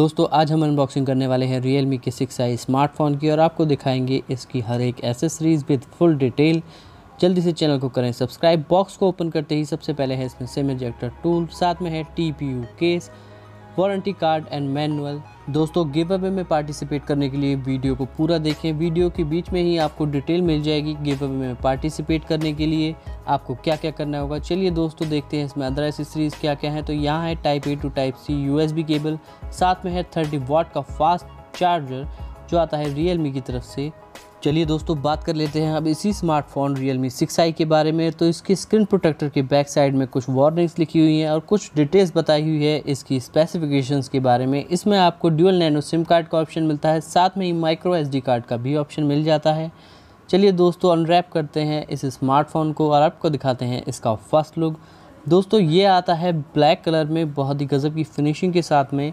दोस्तों आज हम अनबॉक्सिंग करने वाले हैं रियल मी के सिक्स आई स्मार्टफोन की और आपको दिखाएंगे इसकी हर एक एसेसरीज विद फुल डिटेल जल्दी से चैनल को करें सब्सक्राइब बॉक्स को ओपन करते ही सबसे पहले है इसमें सिम इजेक्टर टूल साथ में है T P U case warranty card and manual दोस्तों गिव अवे में पार्टिसिपेट करने के लिए वीडियो को पूरा देखें वीडियो के बीच में ही आपको डिटेल मिल जाएगी गिव अवे में पार्टिसिपेट करने के लिए आपको क्या क्या करना होगा चलिए दोस्तों देखते हैं इसमें अदर एसेसरीज क्या क्या है तो यहाँ है type A to type C U cable साथ में है थर्टी वाट का फास्ट चार्जर जो आता है रियल की तरफ से चलिए दोस्तों बात कर लेते हैं अब इसी स्मार्टफोन Realme 6i के बारे में तो इसके स्क्रीन प्रोटेक्टर के बैक साइड में कुछ वार्निंग्स लिखी हुई हैं और कुछ डिटेल्स बताई हुई है इसकी स्पेसिफिकेशंस के बारे में इसमें आपको ड्यूअल नैनो सिम कार्ड का ऑप्शन मिलता है साथ में ही माइक्रो एस कार्ड का भी ऑप्शन मिल जाता है चलिए दोस्तों अनरैप करते हैं इस स्मार्टफोन को और आपको दिखाते हैं इसका फर्स्ट लुक दोस्तों ये आता है ब्लैक कलर में बहुत ही गज़ब की फिनिशिंग के साथ में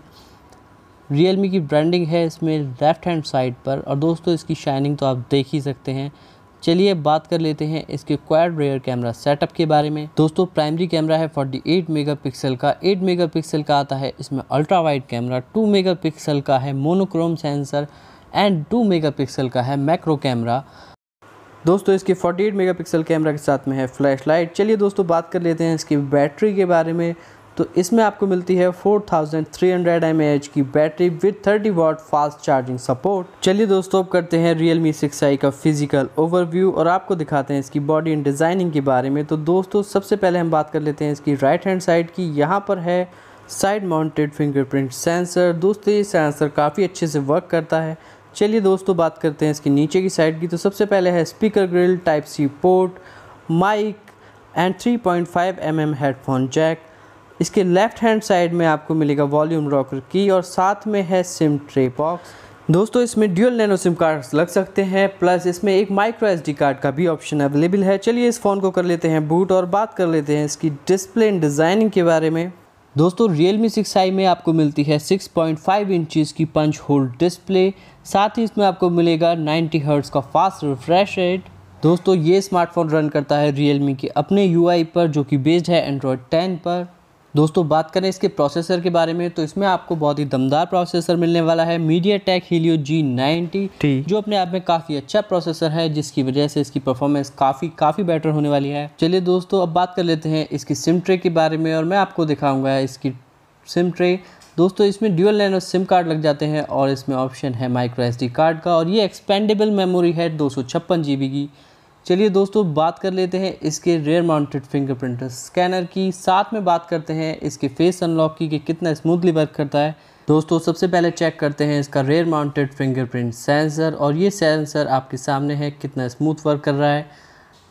रियल की ब्रांडिंग है इसमें लेफ़्ट हैंड साइड पर और दोस्तों इसकी शाइनिंग तो आप देख ही सकते हैं चलिए बात कर लेते हैं इसके क्वाड रेयर कैमरा सेटअप के बारे में दोस्तों प्राइमरी कैमरा है 48 मेगापिक्सल का 8 मेगापिक्सल का आता है इसमें अल्ट्रा वाइड कैमरा 2 मेगापिक्सल का है मोनोक्रोम सेंसर एंड 2 मेगापिक्सल का है मैक्रो कैमरा दोस्तों इसके 48 मेगापिक्सल कैमरा के साथ में है फ्लैश लाइट चलिए दोस्तों बात कर लेते हैं इसकी बैटरी के बारे में तो इसमें आपको मिलती है 4300 थाउजेंड की battery with 30 watt fast charging support चलिए दोस्तों अब करते हैं रियल मी सिक्स आई का फिजिकल ओवरव्यू और आपको दिखाते हैं इसकी बॉडी एंड डिज़ाइनिंग के बारे में तो दोस्तों सबसे पहले हम बात कर लेते हैं इसकी राइट हैंड साइड की यहाँ पर है साइड माउंटेड फिंगरप्रिंट सेंसर दोस्तों ये सेंसर काफ़ी अच्छे से वर्क करता है चलिए दोस्तों बात करते हैं इसकी नीचे की साइड की तो सबसे पहले है speaker grill type C port mic and 3.5 point mm headphone jack इसके लेफ़्ट हैंड साइड में आपको मिलेगा वॉल्यूम रॉकर की और साथ में है सिम ट्रे बॉक्स दोस्तों इसमें ड्यूअल नैनो सिम कार्ड लग सकते हैं प्लस इसमें एक माइक्रो एसडी कार्ड का भी ऑप्शन अवेलेबल है चलिए इस फ़ोन को कर लेते हैं बूट और बात कर लेते हैं इसकी डिस्प्ले एंड डिज़ाइनिंग के बारे में दोस्तों Realme 6i में आपको मिलती है 6.5 इंचज की पंच होल डिस्प्ले साथ ही इसमें आपको मिलेगा 90 हर्ट्स का फास्ट रिफ्रेश रेट दोस्तों ये स्मार्टफोन रन करता है Realme के अपने UI पर जो कि बेस्ड है एंड्रॉयड 10 पर दोस्तों बात करें इसके प्रोसेसर के बारे में तो इसमें आपको बहुत ही दमदार प्रोसेसर मिलने वाला है MediaTek Helio G ninety जो अपने आप में काफ़ी अच्छा प्रोसेसर है जिसकी वजह से इसकी परफॉर्मेंस काफ़ी काफ़ी बेटर होने वाली है चलिए दोस्तों अब बात कर लेते हैं इसकी सिम ट्रे के बारे में और मैं आपको दिखाऊंगा इसकी सिम ट्रे दोस्तों इसमें ड्यूअल और सिम कार्ड लग जाते हैं और इसमें ऑप्शन है माइक्रो एस कार्ड का और ये एक्सपेंडेबल मेमोरी है दो सौ की चलिए दोस्तों बात कर लेते हैं इसके रेयर माउंटेड फिंगरप्रिंट स्कैनर की साथ में बात करते हैं इसके फेस अनलॉक की कि कितना स्मूथली वर्क करता है दोस्तों सबसे पहले चेक करते हैं इसका रेयर माउंटेड फिंगरप्रिंट सेंसर और ये सेंसर आपके सामने है कितना स्मूथ वर्क कर रहा है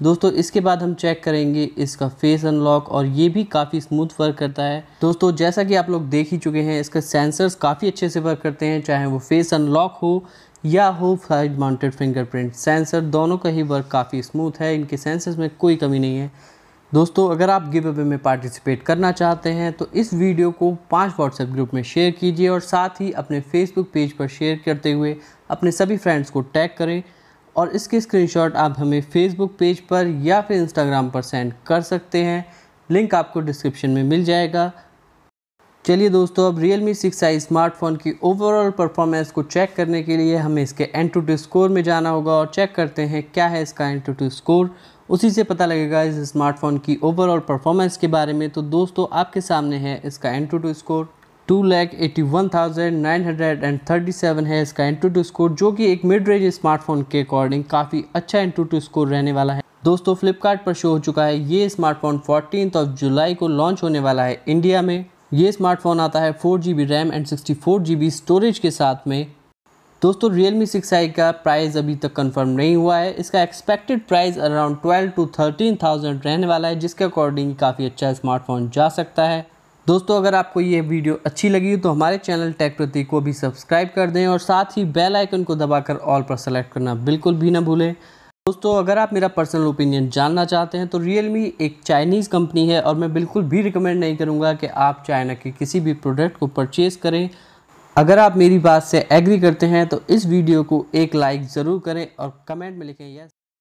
दोस्तों इसके बाद हम चेक करेंगे इसका फेस अनलॉक और ये भी काफ़ी स्मूथ वर्क करता है दोस्तों जैसा कि आप लोग देख ही चुके हैं इसका सेंसर्स काफ़ी अच्छे से वर्क करते हैं चाहे वो फेस अनलॉक हो या हो फाइड माउंटेड फिंगरप्रिंट सेंसर दोनों का ही वर्क काफ़ी स्मूथ है इनके सेंसर्स में कोई कमी नहीं है दोस्तों अगर आप गिव अवे में पार्टिसिपेट करना चाहते हैं तो इस वीडियो को पांच व्हाट्सएप ग्रुप में शेयर कीजिए और साथ ही अपने फेसबुक पेज पर शेयर करते हुए अपने सभी फ्रेंड्स को टैग करें और इसके स्क्रीनशॉट आप हमें फेसबुक पेज पर या फिर इंस्टाग्राम पर सेंड कर सकते हैं लिंक आपको डिस्क्रिप्शन में मिल जाएगा चलिए दोस्तों अब Realme six I smartphone की ओवरऑल परफॉर्मेंस को चेक करने के लिए हमें इसके टू स्कोर में जाना होगा और चेक करते हैं क्या है इसका टू स्कोर उसी से पता लगेगा इस स्मार्टफोन की ओवरऑल परफॉर्मेंस के बारे में तो दोस्तों आपके सामने है इसका two score two lakh eighty one thousand nine hundred and thirty seven है इसका एंटू टू स्कोर जो कि एक मिड रेंज स्मार्टफोन के अकॉर्डिंग काफ़ी अच्छा एंटू टू स्कोर रहने वाला है दोस्तों फ्लिपकार्ट पर शो हो चुका है ये स्मार्टफोन फोर्टीन ऑफ जुलाई को लॉन्च होने वाला है इंडिया में ये स्मार्टफोन आता है four G B RAM and sixty four G B storage के साथ में दोस्तों Realme 6i का प्राइस अभी तक कंफर्म नहीं हुआ है इसका एक्सपेक्टेड प्राइस अराउंड 12 टू 13,000 रहने वाला है जिसके अकॉर्डिंग काफ़ी अच्छा स्मार्टफोन जा सकता है दोस्तों अगर आपको ये वीडियो अच्छी लगी तो हमारे चैनल टेक प्रति को भी सब्सक्राइब कर दें और साथ ही बेल आइकन को दबाकर ऑल पर सेलेक्ट करना बिल्कुल भी ना भूलें दोस्तों अगर आप मेरा पर्सनल ओपिनियन जानना चाहते हैं तो रियलमी एक चाइनीज़ कंपनी है और मैं बिल्कुल भी रिकमेंड नहीं करूँगा कि आप चाइना के किसी भी प्रोडक्ट को परचेज़ करें अगर आप मेरी बात से एग्री करते हैं तो इस वीडियो को एक लाइक ज़रूर करें और कमेंट में लिखें यस